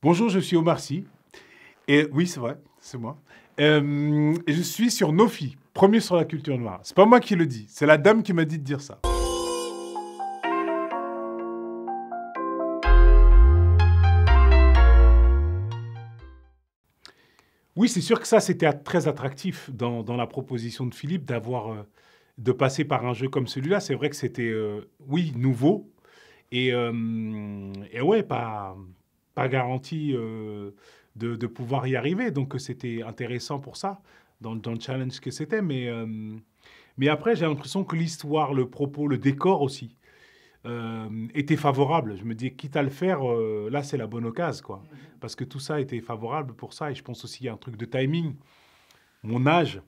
Bonjour, je suis Omar Sy. Et oui, c'est vrai, c'est moi. Euh, et je suis sur Nofi, premier sur la culture noire. C'est pas moi qui le dis, c'est la dame qui m'a dit de dire ça. Oui, c'est sûr que ça, c'était très attractif dans, la proposition de Philippe d'avoir, euh, de passer par un jeu comme celui-là. C'est vrai que c'était, euh, oui, nouveau. Et, et ouais, pas, pas garanti euh, de, pouvoir y arriver. Donc c'était intéressant pour ça, dans, le challenge que c'était. Mais, euh, mais après, j'ai l'impression que l'histoire, le propos, le décor aussi euh, était favorable. Je me dis, quitte à le faire, là c'est la bonne occasion, quoi. Parce que tout ça était favorable pour ça. Et je pense aussi un truc de timing. Mon âge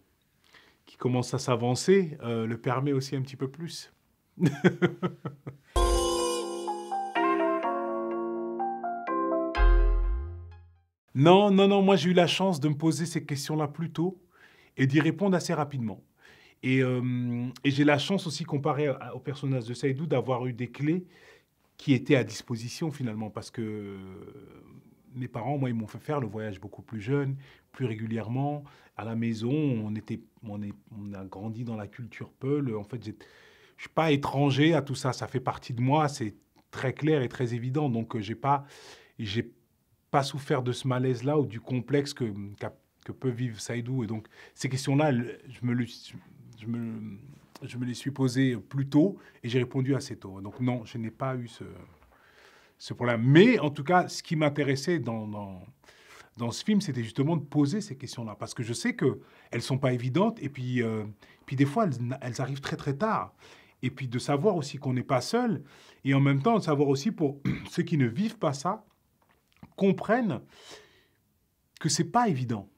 qui commence à s'avancer le permet aussi un petit peu plus. Non, non, non, moi j'ai eu la chance de me poser ces questions-là plus tôt et d'y répondre assez rapidement. Et, euh, j'ai la chance aussi, comparé au personnage de Saïdou, d'avoir eu des clés qui étaient à disposition finalement, parce que euh, mes parents, moi, ils m'ont fait faire le voyage beaucoup plus jeune, plus régulièrement. À la maison, on, était, on, a grandi dans la culture Peul. En fait, je ne suis pas étranger à tout ça, ça fait partie de moi, c'est très clair et très évident. Donc, euh, j'ai pas, j'ai pas souffert de ce malaise-là ou du complexe que, peut vivre Saïdou. Et donc, ces questions-là, je me, les suis posées plus tôt et j'ai répondu assez tôt. Donc, non, je n'ai pas eu ce, problème. Mais en tout cas, ce qui m'intéressait dans, dans, ce film, c'était justement de poser ces questions-là. Parce que je sais qu'elles ne sont pas évidentes et puis, euh, puis des fois, elles arrivent très très tard et puis de savoir aussi qu'on n'est pas seul, et en même temps de savoir aussi pour ceux qui ne vivent pas ça, comprennent que c'est pas évident.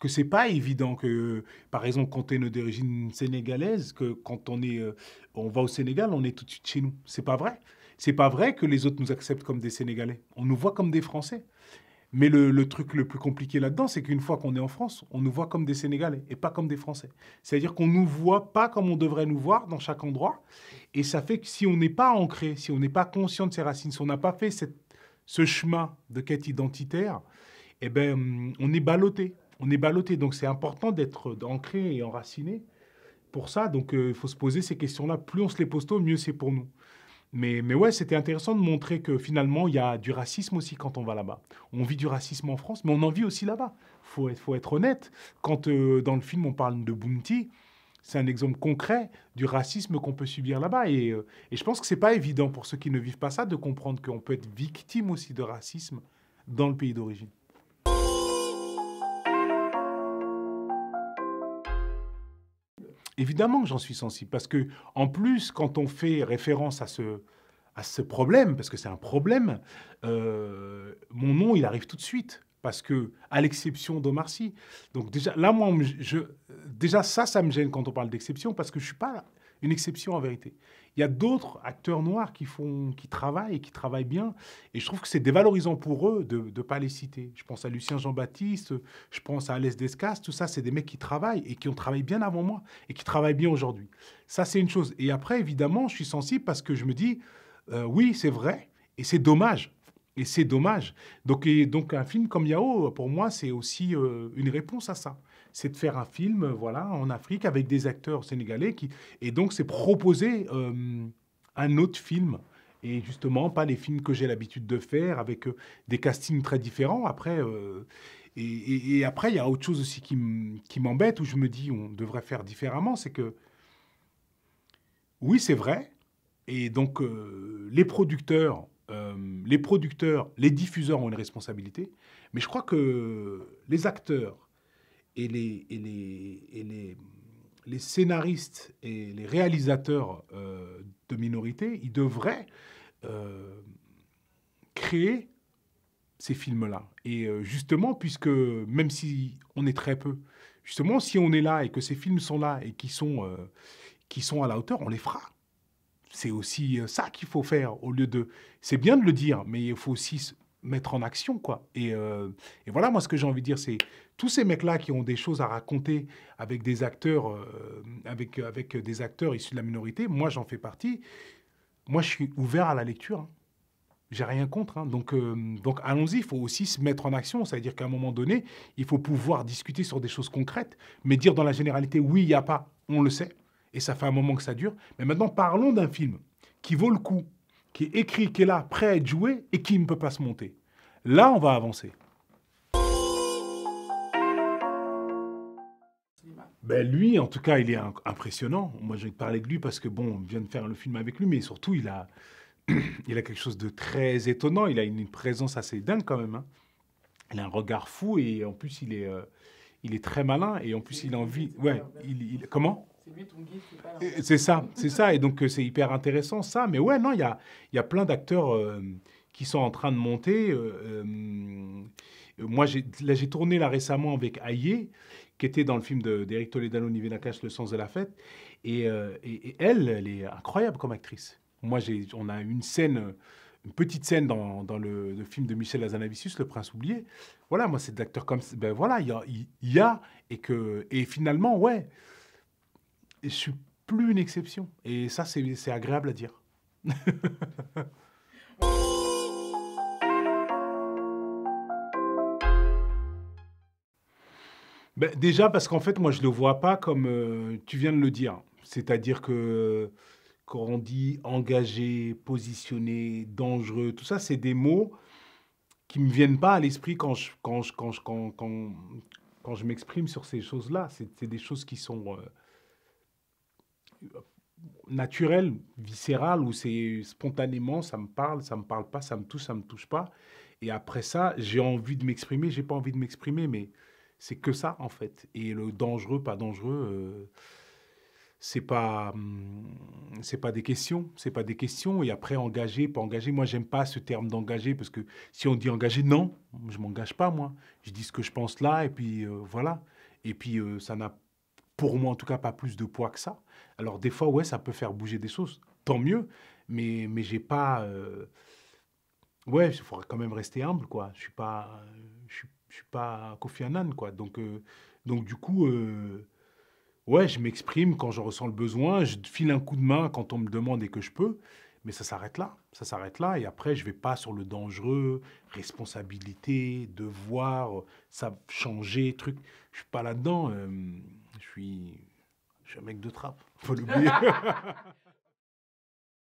Que c'est pas évident que, par exemple, quand on est d'origine sénégalaise, que quand on est, euh, on va au Sénégal, on est tout de suite chez nous. C'est pas vrai. C'est pas vrai que les autres nous acceptent comme des Sénégalais. On nous voit comme des Français. Mais le, le, truc le plus compliqué là-dedans, c'est qu'une fois qu'on est en France, on nous voit comme des Sénégalais et pas comme des Français. C'est-à-dire qu'on ne nous voit pas comme on devrait nous voir dans chaque endroit. Et ça fait que si on n'est pas ancré, si on n'est pas conscient de ses racines, si on n'a pas fait cette ce chemin de quête identitaire, eh ben, on est ballotté. On est ballotté. Donc, c'est important d'être ancré et enraciné pour ça. Donc, euh, il faut se poser ces questions-là. Plus on se les pose tôt, mieux c'est pour nous. Mais, mais ouais, c'était intéressant de montrer que finalement, il y a du racisme aussi quand on va là-bas. On vit du racisme en France, mais on en vit aussi là-bas. Il faut, être honnête. Quand euh, dans le film, on parle de Bounty, c'est un exemple concret du racisme qu'on peut subir là-bas. Et, euh, je pense que ce n'est pas évident pour ceux qui ne vivent pas ça de comprendre qu'on peut être victime aussi de racisme dans le pays d'origine. Évidemment que j'en suis sensible, parce que en plus, quand on fait référence à ce, problème, parce que c'est un problème, euh, mon nom, il arrive tout de suite. Parce que, à l'exception d'Omar Sy. Donc, déjà, là, moi, je, déjà, ça, ça me gêne quand on parle d'exception, parce que je ne suis pas une exception en vérité. Il y a d'autres acteurs noirs qui, font, qui travaillent et qui travaillent bien. Et je trouve que c'est dévalorisant pour eux de ne pas les citer. Je pense à Lucien Jean-Baptiste, je pense à Alès Descas, tout ça, c'est des mecs qui travaillent et qui ont travaillé bien avant moi et qui travaillent bien aujourd'hui. Ça, c'est une chose. Et après, évidemment, je suis sensible parce que je me dis, euh, oui, c'est vrai, et c'est dommage et c'est dommage. Donc, donc un film comme Yao, pour moi, c'est aussi euh, une réponse à ça. C'est de faire un film, euh, voilà, en Afrique avec des acteurs sénégalais qui, et donc c'est proposer euh, un autre film. Et justement, pas les films que j'ai l'habitude de faire avec des castings très différents. Après, et, et, après, il y a autre chose aussi qui m'embête où je me dis on devrait faire différemment, c'est que oui, c'est vrai. Et donc, les producteurs euh, les producteurs, les diffuseurs ont une responsabilité, mais je crois que les acteurs et les, scénaristes et les réalisateurs euh, de minorités, ils devraient euh, créer ces films-là. Et justement, puisque même si on est très peu, justement, si on est là et que ces films sont là et qui qui sont à la hauteur, on les fera c'est aussi euh, ça qu'il faut faire au lieu de. C'est bien de le dire, mais il faut aussi se mettre en action, quoi. Et, euh, voilà, moi, ce que j'ai envie de dire, c'est tous ces mecs-là qui ont des choses à raconter avec des acteurs, euh, avec, des acteurs issus de la minorité, moi, j'en fais partie. Moi, je suis ouvert à la lecture. Hein. J'ai rien contre. Hein. Donc, donc allons-y, il faut aussi se mettre en action. C'est-à-dire qu'à un moment donné, il faut pouvoir discuter sur des choses concrètes, mais dire dans la généralité, oui, il n'y a pas, on le sait et ça fait un moment que ça dure. Mais maintenant, parlons d'un film qui vaut le coup, qui est écrit, qui est là, prêt à être joué et qui ne peut pas se monter. Là, on va avancer. Ben lui, en tout cas, il est impressionnant. Moi, je parlé parler de lui parce que, bon, on vient de faire le film avec lui, mais surtout, il a, il a quelque chose de très étonnant. Il a une, présence assez dingue quand même. Hein. Il a un regard fou et en plus, il est, euh, il est très malin et en plus, il a envie... Ouais, il, il, comment c'est ça, c'est ça. Et donc, euh, c'est hyper intéressant, ça. Mais ouais, non, il y a, y a plein d'acteurs euh, qui sont en train de monter. Euh, moi, là, j'ai tourné là récemment avec Aïe, qui était dans le film d'Eric Toledano, Nivea Nakache, Le sens de la fête. Et, et, elle, elle est incroyable comme actrice. Moi, on a une scène, une petite scène dans, dans le, film de Michel Azanavicius, Le Prince oublié. Voilà, moi, c'est d'acteurs comme... Ben voilà, il y a, y a, et que... Et finalement, ouais je suis plus une exception. Et ça, c'est agréable à dire. ben, déjà parce qu'en fait, moi, je ne le vois pas comme euh, tu viens de le dire. C'est-à-dire que quand on dit engagé, positionné, dangereux, tout ça, c'est des mots qui ne me viennent pas à l'esprit quand je, quand je, quand je, quand, quand, quand je m'exprime sur ces choses-là. C'est des choses qui sont... Euh, naturel, viscéral, où c'est spontanément, ça me parle, ça me parle pas, ça me touche, ça me touche pas. Et après ça, j'ai envie de m'exprimer, j'ai pas envie de m'exprimer, mais c'est que ça en fait. Et le dangereux, pas dangereux, euh, c'est pas, hum, c'est pas des questions, c'est pas des questions. Et après engagé, pas engagé. Moi, j'aime pas ce terme d'engagé parce que si on dit engagé, non, je m'engage pas moi. Je dis ce que je pense là et puis euh, voilà. Et puis euh, ça n'a pour moi en tout cas, pas plus de poids que ça. Alors des fois, ouais, ça peut faire bouger des choses, tant mieux, mais, mais j'ai pas... Euh, ouais, il faudra quand même rester humble, quoi. Je suis pas... Je suis, pas Kofi Annan, quoi. Donc, euh, donc du coup, euh, ouais, je m'exprime quand je ressens le besoin, je file un coup de main quand on me demande et que je peux, mais ça s'arrête là, ça s'arrête là, et après, je vais pas sur le dangereux, responsabilité, devoir, ça changer, truc. Je suis pas là-dedans je suis, je suis un mec de trappe, faut l'oublier.